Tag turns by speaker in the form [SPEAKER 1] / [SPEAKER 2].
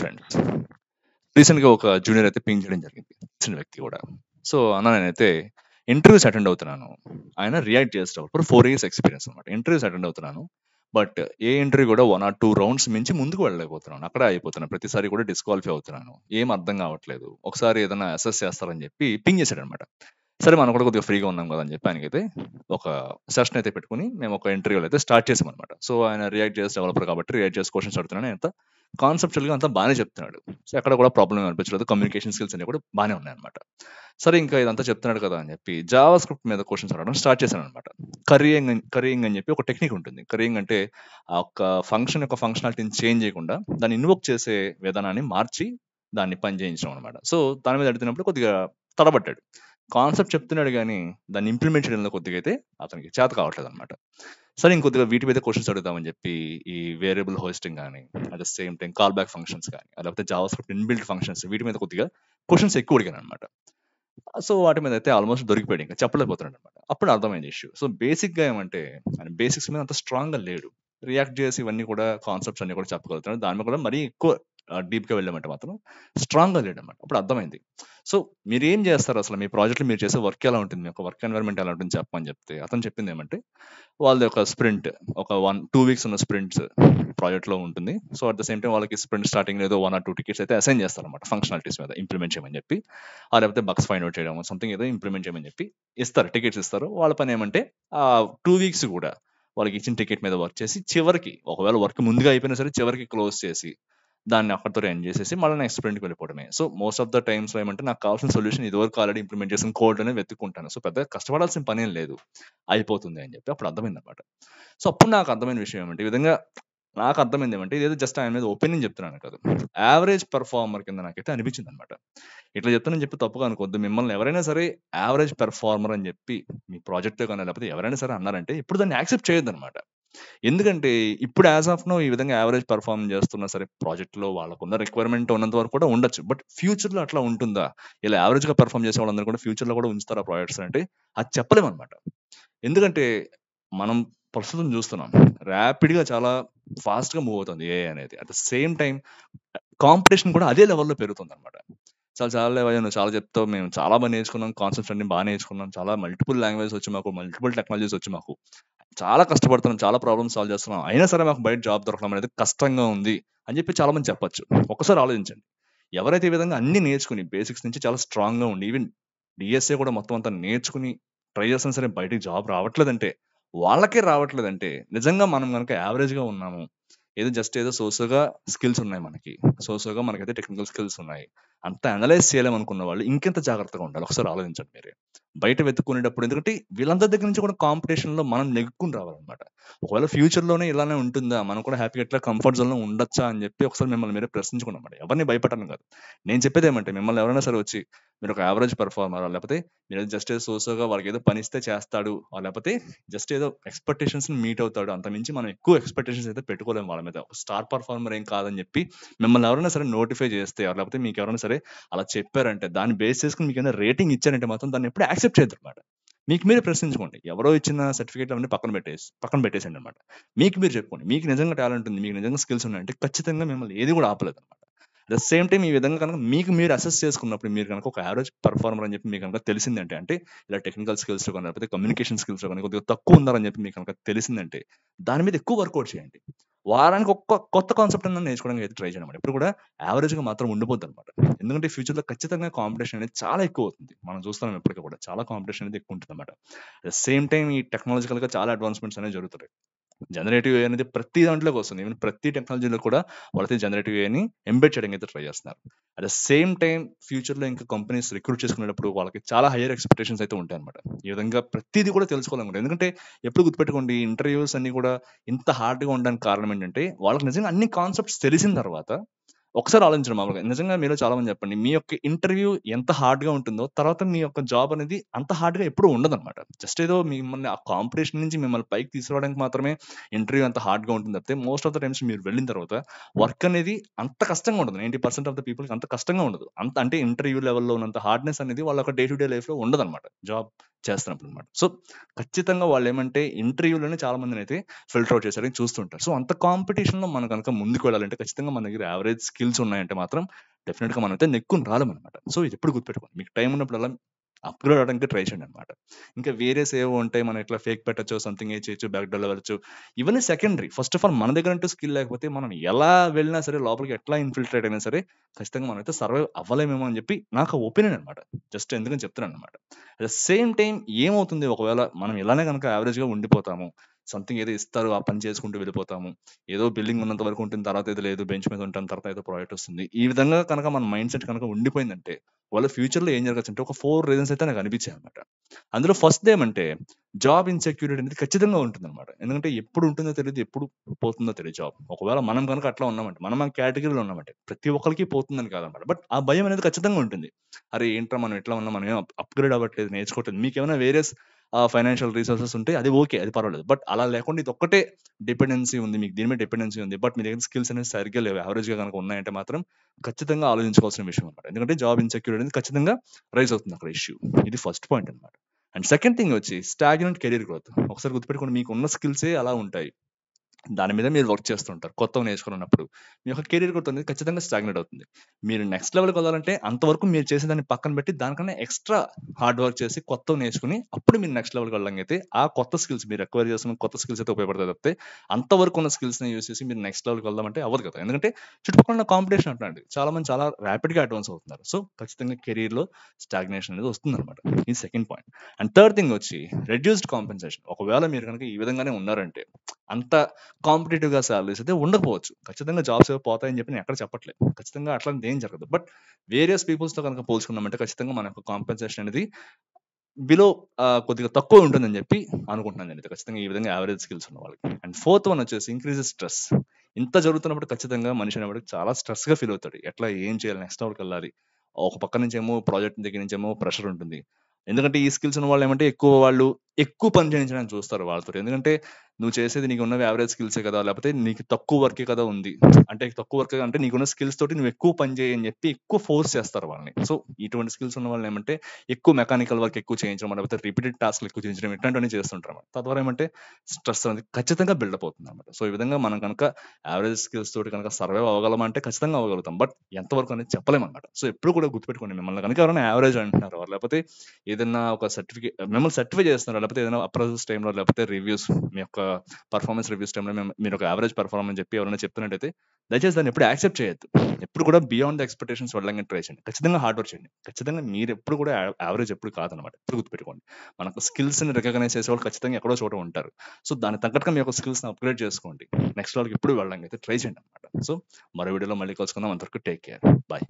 [SPEAKER 1] recent రీసెంట్గా ఒక junior అయితే పింగ్ చేయడం జరిగింది చిన్న వ్యక్తి కూడా సో అన్న నేనైతే ఇంటర్వ్యూస్ అటెండ్ అవుతున్నాను ఆయన రియాక్ట్ చేసేటప్పుడు ఫోర్ ఇయర్స్ ఎక్స్పీరియన్స్ అనమాట ఇంటర్వ్యూస్ అటెండ్ అవుతున్నాను బట్ ఏ ఇంటర్వ్యూ కూడా వన్ ఆర్ టూ రౌండ్స్ మించి ముందుకు వెళ్ళలేకపోతున్నాను అక్కడ అయిపోతున్నాను ప్రతిసారి కూడా డిస్క్వాలిఫై అవుతున్నాను ఏం అర్థం కావట్లేదు ఒకసారి ఏదైనా అసెస్ చేస్తారని చెప్పి పింగ్ చేశాడు అనమాట సరే మనం కూడా కొద్దిగా ఫ్రీగా ఉన్నాం కదా అని చెప్పి ఆయనకైతే ఒక సెషన్ అయితే పెట్టుకుని మేము ఒక ఇంటర్వ్యూలో అయితే స్టార్ట్ చేసాం అనమాట సో ఆయన రియాక్ట్ చేసి డెవలపర్ కాబట్టి రియాక్ట్ చేసి క్వశ్చన్స్ అడుతున్నాను అంతా కాన్సెప్చువల్గా అంతా బాగానే చెప్తున్నాడు సో అక్కడ కూడా ప్రాబ్లం అనిపించలేదు కమ్యూనికేషన్ స్కిల్స్ అన్ని కూడా బాగానే ఉన్నాయన్నమాట సరే ఇంకా ఇదంతా చెప్తున్నాడు కదా అని చెప్పి జావా స్క్రిప్ట్ మీద క్వశ్చన్స్ అడగడం స్టార్ట్ చేశాను అనమాట కరియింగ్ కరియింగ్ అని చెప్పి ఒక టెక్నిక్ ఉంటుంది కరియింగ్ అంటే ఆ ఒక ఫంక్షన్ యొక్క ఫంక్షనాలిటీని చేంజ్ చేయకుండా దాన్ని ఇన్వోక్ చేసే విధానాన్ని మార్చి దాన్ని పని చేయించడం అనమాట సో దాని మీద అడుగుతున్నప్పుడు కొద్దిగా తడబట్టాడు కాన్సెప్ట్ చెప్తున్నాడు కానీ దాన్ని ఇంప్లిమెంట్ చేయడంలో కొద్దిగా అయితే అతనికి చేత కావట్లేదు అనమాట సరే ఇంకొద్దిగా వీటి మీద క్వశ్చన్స్ అడుగుదామని చెప్పి ఈ వేరియబుల్ హోస్టింగ్ కానీ at the same time call back functions కానీ లేకపోతే జావా స్క్రిప్ట్ ఇన్బిల్డ్ ఫంక్షన్స్ వీటి మీద కొద్దిగా క్వశ్చన్స్ ఎక్కువ అడిగాను అనమాట సో వాటి మీద అయితే ఆల్మోస్ట్ దొరికిపోయాడు ఇంకా చెప్పలేకపోతున్నాడు అనమాట అప్పుడు అర్థమైంది ఇష్యూ సో బేసిక్గా ఏమంటే బేసిక్స్ మీద అంత స్ట్రాంగ్గా లేడు రియాక్ట్ చేసి ఇవన్నీ కూడా కాన్సెప్ట్స్ అన్ని కూడా చెప్పగలుగుతున్నాడు దాని మీద కూడా మరీ ఎక్కువ డీప్గా వెళ్ళామంటే మాత్రం స్ట్రాంగ్గా లేడమాట అప్పుడు అర్థమైంది సో మీరు ఏం చేస్తారు అసలు మీ ప్రాజెక్ట్లో మీరు చేసే వర్క్ ఎలా ఉంటుంది మీ యొక్క వర్క్ ఎన్వైర్మెంట్ ఎలా ఉంటుంది చెప్పమని చెప్తే అతను చెప్పింది ఏమంటే వాళ్ళది ఒక స్ప్రింట్ ఒక వన్ టూ వీక్స్ ఉన్న స్ప్రింట్స్ ప్రాజెక్ట్లో ఉంటుంది so at the same time వాళ్ళకి స్ప్రింట్ స్టార్టింగ్ ఏదో వన్ ఆర్ టూ టికెట్స్ అయితే అసైన్ చేస్తారనమాట ఫంక్షనాలిటీస్ మీద ఇంప్లిమెంట్ చేయమని చెప్పి ఆ లేకపోతే బక్స్ ఫైండ్ అవుట్ చేయడం సంథింగ్ ఏదో ఇంప్లిమెంట్ చేయమని చెప్పి ఇస్తారు టికెట్స్ ఇస్తారు వాళ్ళ పని ఏమంటే ఆ టూ వీక్స్ కూడా వాళ్ళకి ఇచ్చిన టికెట్ మీద వర్క్ చేసి చివరికి ఒకవేళ వర్క్ ముందుగా అయిపోయినా సరే చివరికి క్లోజ్ చేసి దాన్ని అక్కడితో ఎండ్ చేసేసి మళ్ళీ నెక్స్ట్ ప్రింట్కి వెళ్ళిపోవడమే so most of the times ఏమంటే నాకు కావాల్సిన సొల్యూషన్ ఇదివరకు ఆల్రెడీ ఇంప్లిమెంట్ చేసిన కోడ్ అనేది వెతుక్కుంటాను సో పెద్ద కష్టపడాల్సిన పని ఏం లేదు అయిపోతుంది అని చెప్పి అప్పుడు అర్థమైంది అనమాట సో అప్పుడు నాకు అర్థమైన విషయం ఏమంటే ఈ విధంగా నాకు అర్థమైంది ఏమంటే ఇదేదో జస్ట్ ఆయన మీద ఒపీనియన్ చెప్తున్నాను కాదు యావరేజ్ పెర్ఫార్మర్ కింద నాకైతే అనిపించింది అనమాట ఇట్లా చెప్తానని చెప్పి తప్పుగా అనుకోద్దు మిమ్మల్ని ఎవరైనా సరే యావరేజ్ పెర్ఫార్మర్ అని చెప్పి మీ ప్రాజెక్ట్ కానీ లేకపోతే ఎవరైనా సరే అన్నారంటే ఇప్పుడు దాన్ని యాక్సెప్ట్ చేయొద్దు అనమాట ఎందుకంటే ఇప్పుడు యాజ్ ఆఫ్ నో ఈ విధంగా యావరేజ్ పర్ఫామ్ చేస్తున్నా సరే ప్రాజెక్ట్లో ఉన్న రిక్వైర్మెంట్ ఉన్నంత వరకు కూడా ఉండొచ్చు బట్ ఫ్యూచర్లో అట్లా ఉంటుందా ఇలా యావరేజ్గా పర్ఫామ్ చేసే వాళ్ళందరూ కూడా ఫ్యూచర్లో కూడా ఉంచుతారా ప్రాజెక్ట్స్ అంటే అది చెప్పలేము అనమాట ఎందుకంటే మనం ప్రస్తుతం చూస్తున్నాం ర్యాపిడ్గా చాలా ఫాస్ట్గా మూవ్ అవుతుంది ఏ అనేది at the same time competition కూడా అదే లెవెల్లో పెరుగుతుంది అనమాట చాలా చాలా లెవెల్ నువ్వు చాలా చెప్తావు మేము చాలా బాగా నేర్చుకున్నాం కాన్సెప్ట్స్ అన్ని బాగా నేర్చుకున్నాం చాలా మల్టిపుల్ లాంగ్వేజెస్ వచ్చి మాకు మల్టిపుల్ టెక్నాలజీస్ వచ్చి మాకు చాలా కష్టపడుతున్నాం చాలా ప్రాబ్లమ్ సాల్వ్ చేస్తున్నాం అయినా సరే మాకు బయట జాబ్ దొరకడం అనేది కష్టంగా ఉంది అని చెప్పి చాలా మంది చెప్పొచ్చు ఒకసారి ఆలోచించండి ఎవరైతే ఈ విధంగా అన్ని నేర్చుకుని బేసిక్స్ నుంచి చాలా స్ట్రాంగ్గా ఉండి ఈవెన్ డిఎస్ఏ కూడా మొత్తం అంతా నేర్చుకుని ట్రై చేసినా సరే బయటికి జాబ్ రావట్లేదంటే వాళ్ళకే రావట్లేదంటే నిజంగా మనం కనుక యావరేజ్గా ఉన్నాము ఏదో జస్ట్ ఏదో సోసోగా స్కిల్స్ ఉన్నాయి మనకి సోసోగా మనకైతే టెక్నికల్ స్కిల్స్ ఉన్నాయి అంత అనలైజ్ చేయలేమనుకున్న వాళ్ళు ఇంకెంత జాగ్రత్తగా ఉండాలి ఒకసారి ఆలోచించండి మీరు బయట వెతుక్కునేటప్పుడు ఎందుకంటే వీళ్ళందరి దగ్గర నుంచి కూడా కాంపిటీషన్ లో మనం నెగ్గుకుని రావాలన్నమాట ఒకవేళ ఫ్యూచర్ లోనే ఇలానే ఉంటుందా మనం కూడా హ్యాపీగా ఎట్లా కంఫర్ట్ జోన్ లో ఉండొచ్చా అని చెప్పి ఒకసారి మిమ్మల్ని మీరే ప్రశ్నించుకున్నమాట ఎవరిని భయపడను కాదు నేను చెప్పేది ఏమంటే మిమ్మల్ని ఎవరైనా సరే వచ్చి మీరు ఒక యావరేజ్ పర్ఫార్మర్ లేకపోతే మీరు జస్ట్ ఏదో సోసోగా వాళ్ళకి ఏదో పనిస్తే చేస్తాడు లేకపోతే జస్ట్ ఏదో ఎక్స్పెక్టేషన్స్ మీట్ అవుతాడు అంత మించి మనం ఎక్కువ ఎక్స్పెక్టేషన్స్ అయితే పెట్టుకోలేము వాళ్ళ మీద స్టార్ పర్ఫార్మర్ ఏం కాదని చెప్పి మిమ్మల్ని ఎవరైనా సరే నోటిఫై చేస్తే లేకపోతే మీకు ఎవరైనా సరే అలా చెప్పారంటే దాన్ని బేస్ చేసుకుని మీకు ఏదైనా రేటింగ్ ఇచ్చారంటే మాత్రం దాన్ని ఎప్పుడు యాక్సెప్ట్ చేద్దాం అనమాట మీకు మీరే ప్రశ్నించుకోండి ఎవరో ఇచ్చిన సర్టిఫికేట్లు అన్నీ పక్కన పెట్టేసి పక్కన పెట్టేసండి అనమాట మీకు మీరు చెప్పుకోండి మీకు నిజంగా టాలెంట్ ఉంది మీకు నిజంగా స్కిల్స్ ఉన్నాయంటే ఖచ్చితంగా మిమ్మల్ని ఏది కూడా ఆపలేదు అనమాట ద సేమ్ టైం ఈ విధంగా కనుక మీకు మీరు అసెస్ చేసుకున్నప్పుడు మీరు కనుక ఒక యావరేజ్ పర్ఫార్మర్ అని చెప్పి మీకు కనుక తెలిసిందంటే అంటే ఇలా టెక్నికల్ స్కిల్స్ కానీ లేకపోతే కమ్యూనికేషన్ స్కిల్స్ కానీ కొద్దిగా తక్కువ ఉన్నారని చెప్పి మీకు కనుక తెలిసిందంటే దాని మీద ఎక్కువ వర్కౌట్ చేయండి వారానికి ఒక్క కొత్త కాన్సెప్ట్ అన్న నేర్చుకోవడానికి అయితే ట్రై చేయడం ఇప్పుడు కూడా యావరేజ్గా మాత్రం ఉండిపోద్ది అనమాట ఎందుకంటే ఫ్యూచర్లో ఖచ్చితంగా కాంపిటీషన్ అనేది చాలా ఎక్కువ అవుతుంది మనం చూస్తున్నాం ఇప్పటికీ కూడా చాలా కాంపిటీషన్ అనేది ఎక్కువ ఉంటుంది అనమాట సేమ్ టైం ఈ టెక్నాలజికల్గా చాలా అడ్వాన్స్మెంట్స్ అనేవి జరుగుతాయి జనరేటివ్ ఏ అనేది ప్రతి దాంట్లోకి వస్తుంది ఈవెన్ ప్రతి టెక్నాలజీలో కూడా వాళ్ళైతే జనరేటివ్ ఏని ఎంబెడ్ చేయడం అయితే ట్రై చేస్తున్నారు అట్ ద సేమ్ టైం ఫ్యూచర్లో ఇంకా కంపెనీస్ రిక్రూట్ చేసుకునేటప్పుడు వాళ్ళకి చాలా హైయర్ ఎక్స్పెక్టేషన్స్ అయితే ఉంటాయి అనమాట ఈ విధంగా ప్రతిదీ కూడా తెలుసుకోవాలనుకుంటారు ఎందుకంటే ఎప్పుడు గుర్తుపెట్టుకోండి ఇంటర్వ్యూస్ అన్ని కూడా ఇంత హార్డ్గా ఉండడానికి కారణం ఏంటంటే వాళ్ళకి నిజంగా అన్ని కాన్సెప్ట్స్ తెలిసిన తర్వాత ఒకసారి ఆలోచించడం మామూలుగా నిజంగా మీరు చాలా మంది చెప్పండి మీ యొక్క ఇంటర్వ్యూ ఎంత హార్డ్ గా ఉంటుందో తర్వాత మీ యొక్క జాబ్ అనేది అంత హార్డ్ గా ఎప్పుడు ఉండదు అనమాట జస్ట్ ఏదో మిమ్మల్ని ఆ కాంపిటీషన్ నుంచి మిమ్మల్ని పైకి తీసుకురావడానికి మాత్రమే ఇంటర్వ్యూ అంత హార్డ్ గా ఉంటుంది తప్పితే మోస్ట్ ఆఫ్ ద టైమ్స్ మీరు వెళ్ళిన తర్వాత వర్క్ అనేది అంత కష్టంగా ఉండదు ninety percent of the people అంత కష్టంగా ఉండదు అంత అంటే ఇంటర్వ్యూ లెవెల్లో ఉన్నంత హార్డ్నెస్ అనేది వాళ్ళ డే టు డే లైఫ్ లో ఉండదు అనమాట జాబ్ చేస్తున్నప్పుడు అనమాట సో ఖచ్చితంగా వాళ్ళు ఏమంటే ఇంటర్వ్యూలోనే చాలా మందిని అయితే ఫిల్టర్ అవుట్ చేశారని చూస్తుంటారు సో అంత కాంపిటీషన్లో మనం కనుక ముందుకు వెళ్ళాలంటే ఖచ్చితంగా మన దగ్గర యావరేజ్ స్కిల్స్ ఉన్నాయంటే మాత్రం డెఫినెట్గా మనం అయితే నెక్కుని రాలేమన్నమాట సో ఇది ఎప్పుడు గుర్తుపెట్టుకోవాలి మీకు టైం ఉన్నప్పుడు అప్గ్రేడ్ అవ్వడానికి ట్రై చేయండి అనమాట ఇంకా వేరేస్ ఏవో ఉంటాయి మనం ఇట్లా ఫేక్ పెట్టచ్చు సంథింగ్ ఏ చేయొచ్చు బ్యాక్ డోల్ అవ్వచ్చు ఇవన్నీ సెకండరీ ఫస్ట్ ఆఫ్ ఆల్ మన దగ్గర అంటూ స్కిల్ లేకపోతే మనం ఎలా వెళ్ళినా సరే లోపలికి ఎట్లా ఇన్ఫిల్ట్రేట్ అయినా సరే ఖచ్చితంగా మనం అయితే సర్వైవ్ అవ్వలేమేమో అని చెప్పి నాకు ఒపీనియన్ అనమాట జస్ట్ ఎందుకని చెప్తున్నాను అనమాట అట్ ద సేమ్ టైం ఏమవుతుంది ఒకవేళ మనం ఇలానే కనుక యావరేజ్గా ఉండిపోతాము సంథింగ్ ఏదో ఇస్తారు ఆ పని చేసుకుంటూ వెళ్ళిపోతాము ఏదో బిల్డింగ్ ఉన్నంత వరకు ఉంటుంది తర్వాత ఏదో లేదు బెంచ్ మీద ఉంటాం తర్వాత ఏదో ప్రాజెక్ట్ వస్తుంది ఈ విధంగా కనుక మన మైండ్ సెట్ కనుక ఉండిపోయిందంటే వాళ్ళ ఫ్యూచర్లో ఏం జరగచ్చు అంటే ఒక ఫోర్ రీజన్స్ అయితే నాకు అనిపించాయి అనమాట అందులో ఫస్ట్ ఏమంటే జాబ్ ఇన్సెక్యూరిటీ అనేది ఖచ్చితంగా ఉంటుంది అనమాట ఎందుకంటే ఎప్పుడు ఉంటుందో తెలియదు ఎప్పుడు పోతుందో తెలియదు జాబ్ ఒకవేళ మనం కనుక అట్లా ఉన్నామంటే మనం ఆ కేటగిరీలో ఉన్నామంటే ప్రతి ఒక్కరికి పోతుందని కాదనమాట బట్ ఆ భయం అనేది ఖచ్చితంగా ఉంటుంది అరే ఏంట్రా మనం ఎట్లా ఉన్నాం మనం ఏం అప్గ్రేడ్ అవ్వట్లేదు నేర్చుకోవట్లేదు మీకు ఏమైనా వేరియస్ ఫైనాన్షియల్ రీసోర్సెస్ ఉంటే అది ఓకే అది పర్వాలేదు బట్ అలా లేకుండా ఇది ఒక్కటే డిపెండెన్సీ ఉంది మీకు దీని మీద డిపెండెన్సీ ఉంది బట్ మీ దగ్గర స్కిల్స్ అనేవి సరిగ్గా లేవు యావరేజ్గా కనుక ఉన్నాయంటే మాత్రం ఖచ్చితంగా ఆలోచించుకోవాల్సిన విషయం అనమాట ఎందుకంటే జాబ్ ఇన్సెక్యూర్ అనేది ఖచ్చితంగా రైజ్ అవుతుంది అక్కడ ఇష్యూ ఇది ఫస్ట్ పాయింట్ అనమాట అండ్ సెకండ్ థింగ్ వచ్చి స్టాగ్నెంట్ కెరీర్ గ్రోత్ ఒకసారి గుర్తుపెట్టుకుంటే మీకు ఉన్న స్కిల్సే అలా ఉంటాయి దాని మీద మీరు వర్క్ చేస్తుంటారు నేర్చుకుని ఉన్నప్పుడు మీ యొక్క కెరీర్ గ్రోత్ ఖచ్చితంగా స్టాగ్నేట్ అవుతుంది మీరు నెక్స్ట్ లెవెల్కి వెళ్ళాలంటే అంతవరకు మీరు చేసే దాన్ని పక్కన పెట్టి దానికన్నా ఎక్స్ట్రా హార్డ్ వర్క్ చేసి కొత్త నేర్చుకుని అప్పుడు మీరు నెక్స్ట్ లెవెల్కి వెళ్ళగలిగితే ఆ కొత్త స్కిల్స్ మీరు ఎక్వైర్ చేసుకుని కొత్త స్కిల్స్ అయితే ఉపయోగపడతాయి తప్పితే అంతవరకు ఉన్న స్కిల్స్ని యూస్ చేసి మీరు నెక్స్ట్ లెవెల్కి వెళ్దామంటే అవ్వదు కదా ఎందుకంటే చుట్టుపక్కల కాంపిటీషన్ అంటున్నాడు చాలా మంది చాలా ర్యాపిడ్గా అడ్వాన్స్ అవుతున్నారు సో ఖచ్చితంగా కెరీర్లో స్టాగ్నేషన్ అనేది వస్తుంది అనమాట ఈ second point and third thing వచ్చి రెడ్యూస్డ్ కాంపెన్సేషన్ ఒకవేళ మీరు కనుక ఈ విధంగానే ఉన్నారంటే అంత కాంపిటేటివ్గా సాలరీస్ అయితే ఉండకపోవచ్చు ఖచ్చితంగా జాబ్స్ ఏవో పోతాయని చెప్పి నేను ఎక్కడ చెప్పట్లేదు ఖచ్చితంగా అట్లా ఏం జరగదు బట్ వేరియస్ పీపుల్స్తో కనుక పోల్చుకున్నామంటే ఖచ్చితంగా మన యొక్క కాంపెన్సేషన్ అనేది బిలో కొద్దిగా తక్కువ ఉంటుందని చెప్పి అనుకుంటున్నాను నేను ఖచ్చితంగా ఈ విధంగా యావరేజ్ స్కిల్స్ ఉన్న వాళ్ళకి అండ్ ఫోర్త్ వన్ వచ్చేసి ఇంక్రీజెస్ స్ట్రెస్ ఇంత జరుగుతున్నప్పుడు ఖచ్చితంగా మనిషి అనేవాడు చాలా స్ట్రెస్గా ఫీల్ అవుతాడు ఎట్లా ఏం చేయాలి నెక్స్ట్ అవర్కి వెళ్ళాలి ఒక పక్క నుంచేమో ప్రాజెక్ట్ దగ్గర నుంచేమో ప్రెషర్ ఉంటుంది ఎందుకంటే ఈ స్కిల్స్ ఉన్న వాళ్ళు ఏమంటే ఎక్కువ వాళ్ళు ఎక్కువ పని చేయించడానికి చూస్తారు వాళ్ళతో ఎందుకంటే నువ్వు చేసేది నీకు ఉన్న యావరేజ్ స్కిల్స్ కదా లేకపోతే నీకు తక్కువ వర్కే కదా ఉంది అంటే తక్కువ వర్క్ అంటే నీకున్న స్కిల్స్ తోటి నువ్వు ఎక్కువ పని చేయని చెప్పి ఎక్కువ ఫోర్స్ చేస్తారు వాళ్ళని సో ఇటువంటి స్కిల్స్ ఉన్న వాళ్ళు ఏమంటే ఎక్కువ మెకానికల్ వర్క్ ఎక్కువ చేయించడం లేకపోతే రిపీటెడ్ టాస్క్లు ఎక్కువ చేయించడం ఇట్లాంటివన్నీ చేస్తుంటారు తద్వారా ఏమంటే స్ట్రెస్ అనేది ఖచ్చితంగా బిల్డప్ అవుతుంది అనమాట సో ఈ విధంగా మనం కనుక యావరేజ్ స్కిల్స్ తోటి కనుక సర్వైవ్ అవ్వగలం అంటే ఖచ్చితంగా అవ్వగలుగుతాం బట్ ఎంతవరకు అనేది చెప్పలేము అనమాట సో ఎప్పుడు కూడా గుర్తుపెట్టుకోండి మిమ్మల్ని కనుక ఎవరైనా యావరేజ్ అంటున్నారు లేకపోతే ఏదైనా ఒక సర్టిఫికేట్ మిమ్మల్ని సర్టిఫై చేస్తున్నారు లేకపోతే ఏదైనా అప్రైజల్స్ టైంలో లేకపోతే రివ్యూస్ మీ యొక్క పర్ఫార్మెన్స్ రివ్యూస్ టైంలో మేము మీరు ఒక యావరేజ్ పర్ఫార్మెన్స్ చెప్పి ఎవరైనా చెప్తున్నట్టయితే దయచేసి దాన్ని ఎప్పుడు యాక్సెప్ట్ చేయొద్దు ఎప్పుడు కూడా బియాండ్ ఎక్స్పెక్టేషన్స్ వెళ్ళడానికి ట్రై చేయండి ఖచ్చితంగా హార్డ్ వర్క్ చేయండి ఖచ్చితంగా మీరు ఎప్పుడు కూడా యావరేజ్ ఎప్పుడు కాదనమాట ఎప్పుడు గుర్తుపెట్టుకోండి మనకు స్కిల్స్ని రికగ్నైజ్ చేసే వాళ్ళు ఖచ్చితంగా ఎక్కడో చోట ఉంటారు సో దాని తగ్గట్టుగా మీ యొక్క స్కిల్స్ని అప్గ్రేడ్ చేసుకోండి నెక్స్ట్ వాళ్ళకి ఎప్పుడు వెళ్ళడానికి అయితే ట్రై చేయండి అనమాట సో మరో వీడియోలో మళ్ళీ కలుసుకుందాం అంతవరకు టేక్ కేర్ బాయ్